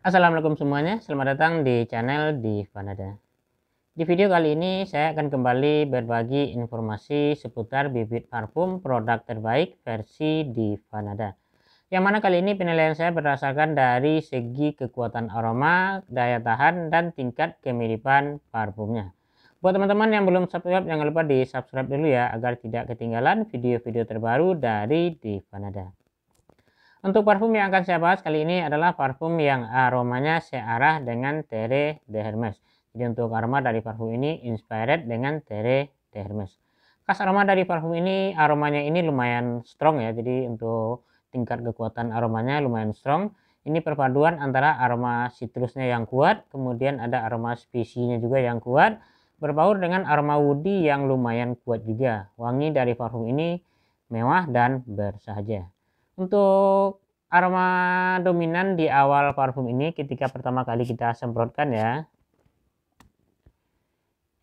Assalamualaikum semuanya, selamat datang di channel diVanada. Di video kali ini saya akan kembali berbagi informasi seputar bibit parfum produk terbaik versi diVanada. Yang mana kali ini penilaian saya berdasarkan dari segi kekuatan aroma, daya tahan, dan tingkat kemiripan parfumnya. Buat teman-teman yang belum subscribe, jangan lupa di subscribe dulu ya agar tidak ketinggalan video-video terbaru dari Divanada. Untuk parfum yang akan saya bahas kali ini adalah parfum yang aromanya searah dengan Tere de Hermes. Jadi untuk aroma dari parfum ini inspired dengan Tere de Hermes. Khas aroma dari parfum ini aromanya ini lumayan strong ya. Jadi untuk tingkat kekuatan aromanya lumayan strong. Ini perpaduan antara aroma citrusnya yang kuat, kemudian ada aroma spesinya juga yang kuat, berbaur dengan aroma woody yang lumayan kuat juga. Wangi dari parfum ini mewah dan bersahaja untuk aroma dominan di awal parfum ini ketika pertama kali kita semprotkan ya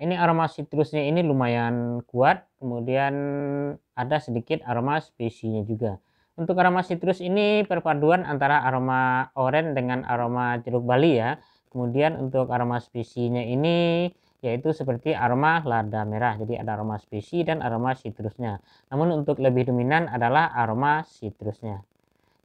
ini aroma citrusnya ini lumayan kuat kemudian ada sedikit aroma spesinya juga untuk aroma citrus ini perpaduan antara aroma oranye dengan aroma jeruk bali ya kemudian untuk aroma spesinya ini yaitu seperti aroma lada merah. Jadi ada aroma spesies dan aroma citrusnya. Namun untuk lebih dominan adalah aroma citrusnya.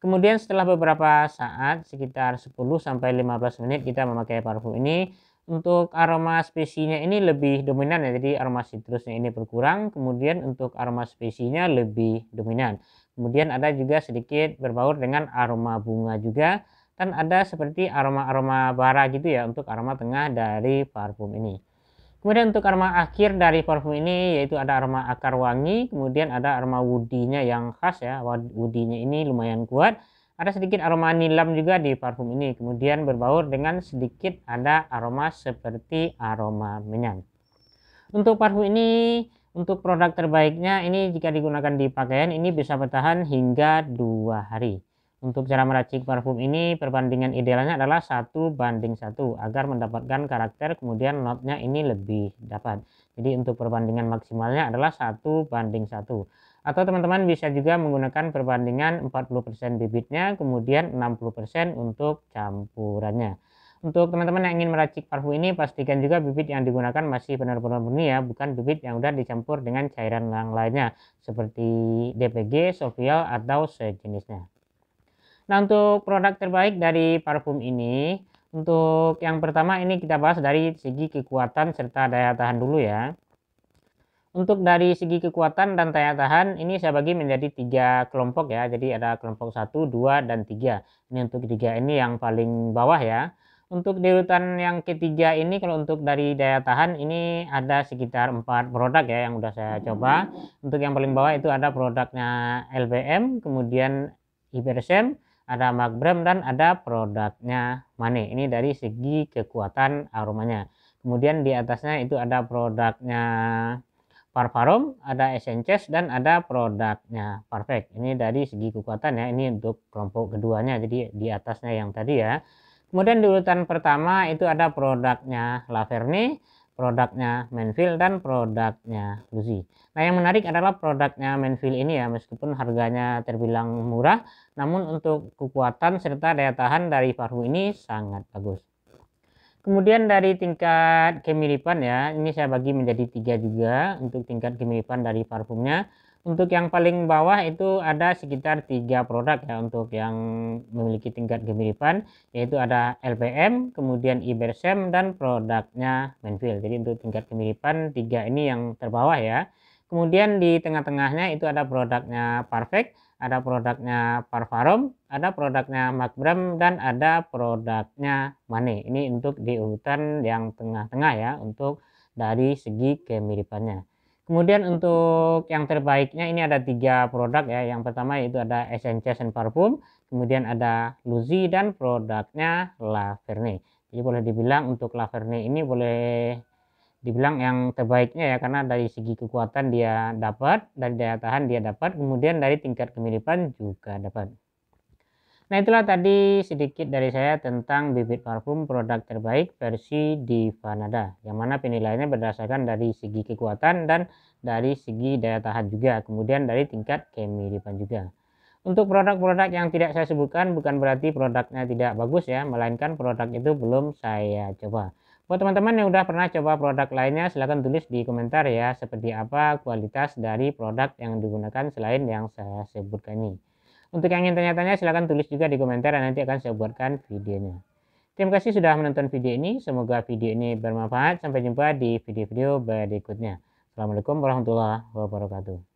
Kemudian setelah beberapa saat, sekitar 10 sampai 15 menit kita memakai parfum ini, untuk aroma spesinya ini lebih dominan ya jadi aroma citrusnya ini berkurang kemudian untuk aroma spesinya lebih dominan kemudian ada juga sedikit berbaur dengan aroma bunga juga dan ada seperti aroma-aroma bara gitu ya untuk aroma tengah dari parfum ini Kemudian untuk aroma akhir dari parfum ini yaitu ada aroma akar wangi, kemudian ada aroma woody yang khas ya, woody ini lumayan kuat. Ada sedikit aroma nilam juga di parfum ini, kemudian berbaur dengan sedikit ada aroma seperti aroma menyan. Untuk parfum ini, untuk produk terbaiknya ini jika digunakan di pakaian ini bisa bertahan hingga dua hari. Untuk cara meracik parfum ini, perbandingan idealnya adalah satu banding satu agar mendapatkan karakter, kemudian notnya ini lebih dapat. Jadi untuk perbandingan maksimalnya adalah satu banding satu. Atau teman-teman bisa juga menggunakan perbandingan 40% bibitnya, kemudian 60% untuk campurannya. Untuk teman-teman yang ingin meracik parfum ini, pastikan juga bibit yang digunakan masih benar-benar murni ya, bukan bibit yang sudah dicampur dengan cairan yang lainnya, seperti DPG, sofial, atau sejenisnya. Nah untuk produk terbaik dari parfum ini, untuk yang pertama ini kita bahas dari segi kekuatan serta daya tahan dulu ya. Untuk dari segi kekuatan dan daya tahan ini saya bagi menjadi tiga kelompok ya. Jadi ada kelompok 1, 2, dan 3. Ini untuk tiga ini yang paling bawah ya. Untuk derutan yang ketiga ini kalau untuk dari daya tahan ini ada sekitar empat produk ya yang udah saya coba. Untuk yang paling bawah itu ada produknya LBM, kemudian Ibersem, ada magbrem dan ada produknya Mane. Ini dari segi kekuatan aromanya. Kemudian di atasnya itu ada produknya parfum ada Essences dan ada produknya Perfect. Ini dari segi kekuatan ya. Ini untuk kelompok keduanya. Jadi di atasnya yang tadi ya. Kemudian di urutan pertama itu ada produknya Laverne produknya Menfil dan produknya Lucy. Nah yang menarik adalah produknya Menfil ini ya meskipun harganya terbilang murah namun untuk kekuatan serta daya tahan dari parfum ini sangat bagus. Kemudian dari tingkat kemiripan ya, ini saya bagi menjadi tiga juga untuk tingkat kemiripan dari parfumnya. Untuk yang paling bawah itu ada sekitar tiga produk ya untuk yang memiliki tingkat kemiripan yaitu ada LPM, kemudian Ibersem dan produknya Menfield. Jadi untuk tingkat kemiripan tiga ini yang terbawah ya. Kemudian di tengah-tengahnya itu ada produknya Perfect, ada produknya Parfarom, ada produknya Magbram dan ada produknya Mane. Ini untuk di urutan yang tengah-tengah ya untuk dari segi kemiripannya. Kemudian untuk yang terbaiknya ini ada tiga produk ya. Yang pertama itu ada Essences and Parfum, kemudian ada Luzi dan produknya La Verne. Jadi boleh dibilang untuk La ini boleh dibilang yang terbaiknya ya karena dari segi kekuatan dia dapat, dari daya tahan dia dapat, kemudian dari tingkat kemiripan juga dapat. Nah itulah tadi sedikit dari saya tentang bibit parfum produk terbaik versi di Vanada yang mana penilaiannya berdasarkan dari segi kekuatan dan dari segi daya tahan juga kemudian dari tingkat kemiripan juga. Untuk produk-produk yang tidak saya sebutkan bukan berarti produknya tidak bagus ya melainkan produk itu belum saya coba. Buat teman-teman yang udah pernah coba produk lainnya silahkan tulis di komentar ya seperti apa kualitas dari produk yang digunakan selain yang saya sebutkan ini. Untuk yang ingin tanya-tanya silahkan tulis juga di komentar dan nanti akan saya buatkan videonya. Terima kasih sudah menonton video ini. Semoga video ini bermanfaat. Sampai jumpa di video-video berikutnya. Assalamualaikum warahmatullahi wabarakatuh.